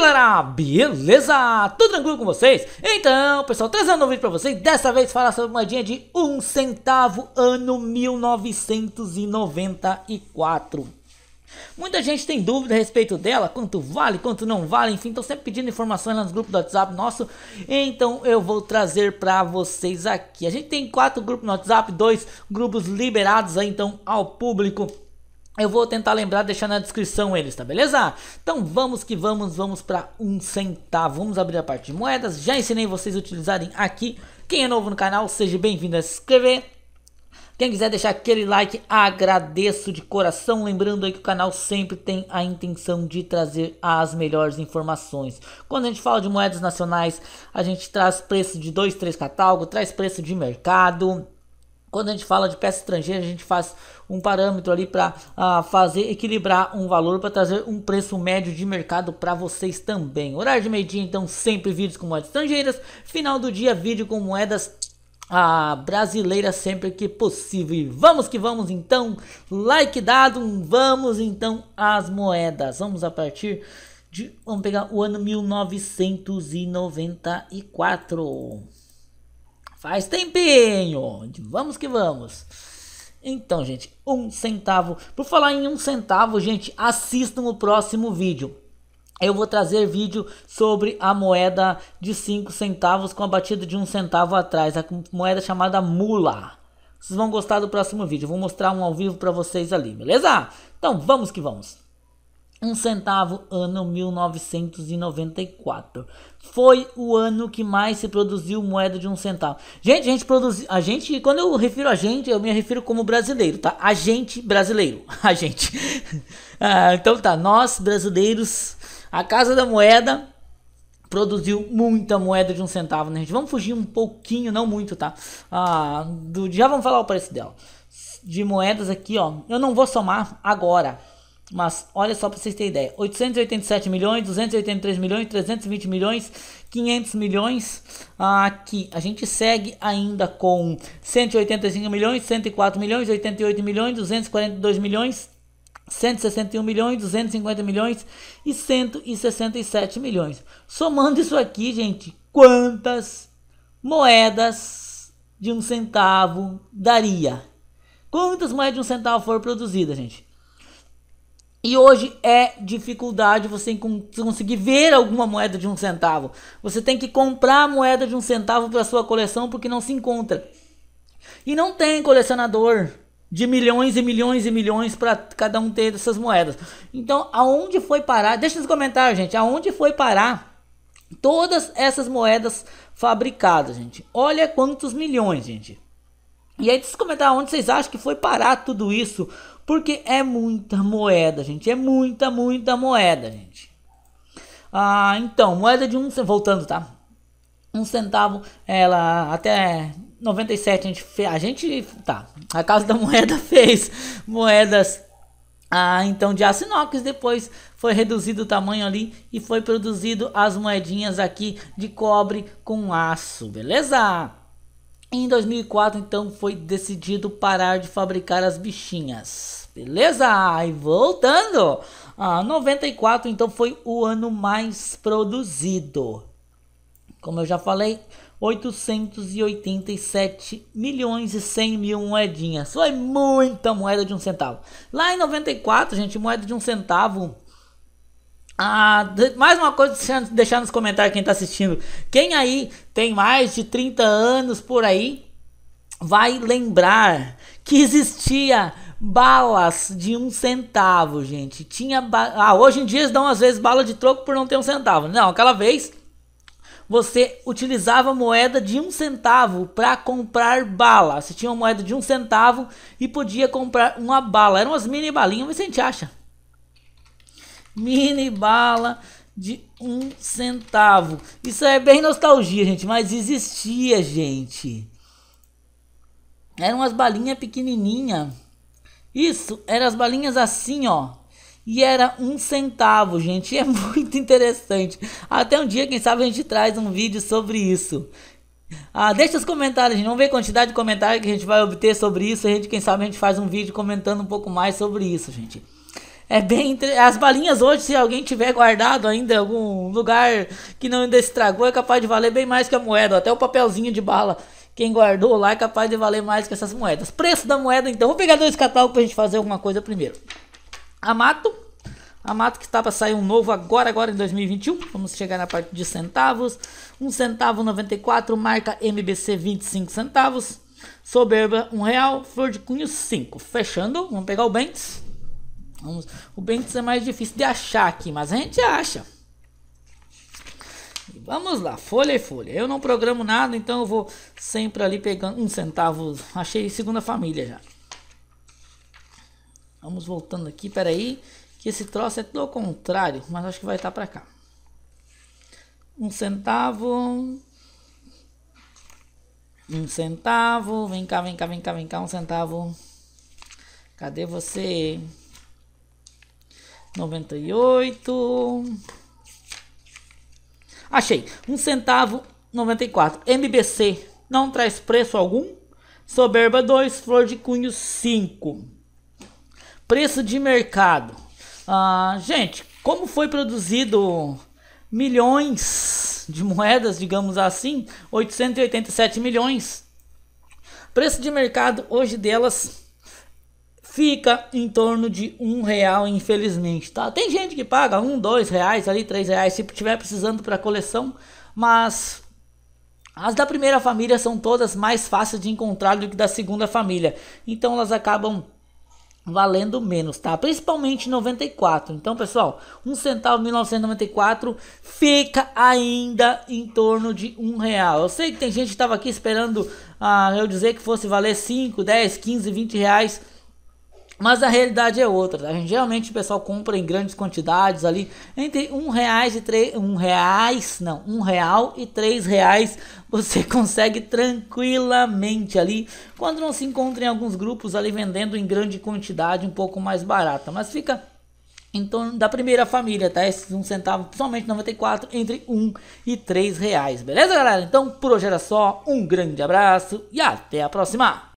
galera, beleza? Tudo tranquilo com vocês? Então, pessoal, trazendo um vídeo pra vocês, dessa vez falar sobre moedinha de 1 um centavo ano 1994. Muita gente tem dúvida a respeito dela, quanto vale, quanto não vale, enfim, estão sempre pedindo informações lá nos grupos do WhatsApp nosso, então eu vou trazer para vocês aqui. A gente tem quatro grupos no WhatsApp, dois grupos liberados aí, então, ao público eu vou tentar lembrar, deixar na descrição eles, tá beleza? Então vamos que vamos, vamos para um centavo. Vamos abrir a parte de moedas. Já ensinei vocês a utilizarem aqui. Quem é novo no canal, seja bem-vindo a se inscrever. Quem quiser deixar aquele like, agradeço de coração. Lembrando aí que o canal sempre tem a intenção de trazer as melhores informações. Quando a gente fala de moedas nacionais, a gente traz preço de dois, três catálogos, traz preço de mercado quando a gente fala de peça estrangeira, a gente faz um parâmetro ali para uh, ah, fazer equilibrar um valor para trazer um preço médio de mercado para vocês também. Horário de meio-dia, então, sempre vídeos com moedas estrangeiras. Final do dia, vídeo com moedas ah, brasileiras sempre que possível. E vamos que vamos então, like dado, vamos então às moedas. Vamos a partir de, vamos pegar o ano 1994. Faz tempinho! Vamos que vamos! Então, gente, um centavo. Por falar em um centavo, gente, assistam o próximo vídeo. Eu vou trazer vídeo sobre a moeda de 5 centavos com a batida de um centavo atrás, a moeda chamada mula. Vocês vão gostar do próximo vídeo, vou mostrar um ao vivo para vocês ali, beleza? Então vamos que vamos! um centavo ano 1994. Foi o ano que mais se produziu moeda de um centavo. Gente, a gente produziu. A gente, quando eu refiro a gente, eu me refiro como brasileiro, tá? A gente brasileiro. A gente. ah, então tá, nós brasileiros, a Casa da Moeda produziu muita moeda de um centavo, né, gente? Vamos fugir um pouquinho, não muito, tá? Ah, do, já vamos falar o preço dela. De moedas aqui, ó. Eu não vou somar agora mas olha só para vocês terem ideia: 887 milhões, 283 milhões, 320 milhões, 500 milhões. Aqui a gente segue ainda com 185 milhões, 104 milhões, 88 milhões, 242 milhões, 161 milhões, 250 milhões e 167 milhões. Somando isso aqui, gente, quantas moedas de um centavo daria? Quantas moedas de um centavo foram produzidas, gente? E hoje é dificuldade você conseguir ver alguma moeda de um centavo. Você tem que comprar moeda de um centavo para sua coleção porque não se encontra. E não tem colecionador de milhões e milhões e milhões para cada um ter essas moedas. Então, aonde foi parar? Deixa nos comentários, gente, aonde foi parar todas essas moedas fabricadas, gente? Olha quantos milhões, gente. E aí, deixa nos comentar onde vocês acham que foi parar tudo isso porque é muita moeda, gente. É muita, muita moeda, gente. Ah, então, moeda de um voltando, tá? Um centavo, ela até 97 a gente fez, a gente tá, a Casa da Moeda fez moedas ah, então de aço inox, depois foi reduzido o tamanho ali e foi produzido as moedinhas aqui de cobre com aço, beleza? Em 2004, então, foi decidido parar de fabricar as bichinhas. Beleza? Ah, e voltando, a 94 então foi o ano mais produzido. Como eu já falei, 887 milhões e 100 mil moedinhas. Foi muita moeda de um centavo. Lá em 94, gente, moeda de um centavo ah, mais uma coisa, deixar nos comentários quem está assistindo. Quem aí tem mais de 30 anos por aí, vai lembrar que existia balas de um centavo, gente. Tinha ba... ah, hoje em dia eles dão às vezes bala de troco por não ter um centavo. Não, aquela vez você utilizava moeda de um centavo para comprar bala. Você tinha uma moeda de um centavo e podia comprar uma bala. Eram umas mini balinhas, mas a gente acha mini bala de um centavo. Isso é bem nostalgia, gente, mas existia, gente. Eram umas balinhas pequenininha. Isso, eram as balinhas assim, ó. E era um centavo, gente. E é muito interessante. Até um dia, quem sabe, a gente traz um vídeo sobre isso. Ah, deixa os comentários, gente. Vamos ver a quantidade de comentários que a gente vai obter sobre isso. A gente, quem sabe, a gente faz um vídeo comentando um pouco mais sobre isso, gente. É bem. As balinhas hoje, se alguém tiver guardado ainda em algum lugar que não ainda estragou, é capaz de valer bem mais que a moeda. Até o papelzinho de bala, quem guardou lá, é capaz de valer mais que essas moedas. Preço da moeda, então. Vou pegar dois catálogos pra gente fazer alguma coisa primeiro. Amato. Amato que está para sair um novo agora, agora em 2021. Vamos chegar na parte de centavos. um centavo 94, marca MBC 25 centavos. Soberba um real, flor de cunho 5. Fechando, vamos pegar o Bentes. Vamos, o Bentes é mais difícil de achar aqui, mas a gente acha. vamos lá, folha e folha. Eu não programo nada, então eu vou sempre ali pegando um centavo. Achei segunda família já. Vamos voltando aqui, peraí. Que esse troço é do contrário, mas acho que vai estar tá pra cá. Um centavo. Um centavo. Vem cá, vem cá, vem cá, vem cá. Um centavo. Cadê você? 98. Achei. Um centavo, 94. MBC não traz preço algum. Soberba 2, Flor de Cunho 5. Preço de mercado. Ah, gente, como foi produzido milhões de moedas, digamos assim, 887 milhões. Preço de mercado hoje delas fica em torno de um real, infelizmente, tá? Tem gente que paga um, dois reais ali, três reais, se tiver precisando para coleção, mas as da primeira família são todas mais fáceis de encontrar do que da segunda família, então elas acabam valendo menos, tá? Principalmente 94. Então, pessoal, um centavo 1994 fica ainda em torno de um real. Eu sei que tem gente estava aqui esperando ah, eu dizer que fosse valer 5, 10, 15, 20 reais mas a realidade é outra, tá? Geralmente o pessoal compra em grandes quantidades ali, entre um reais e três, um reais, não, um real e três reais você consegue tranquilamente ali, quando não se encontra em alguns grupos ali vendendo em grande quantidade, um pouco mais barata, mas fica em torno da primeira família, tá? Esses um centavo, somente 94, entre um e três reais, beleza, galera? Então por hoje era só, um grande abraço e até a próxima!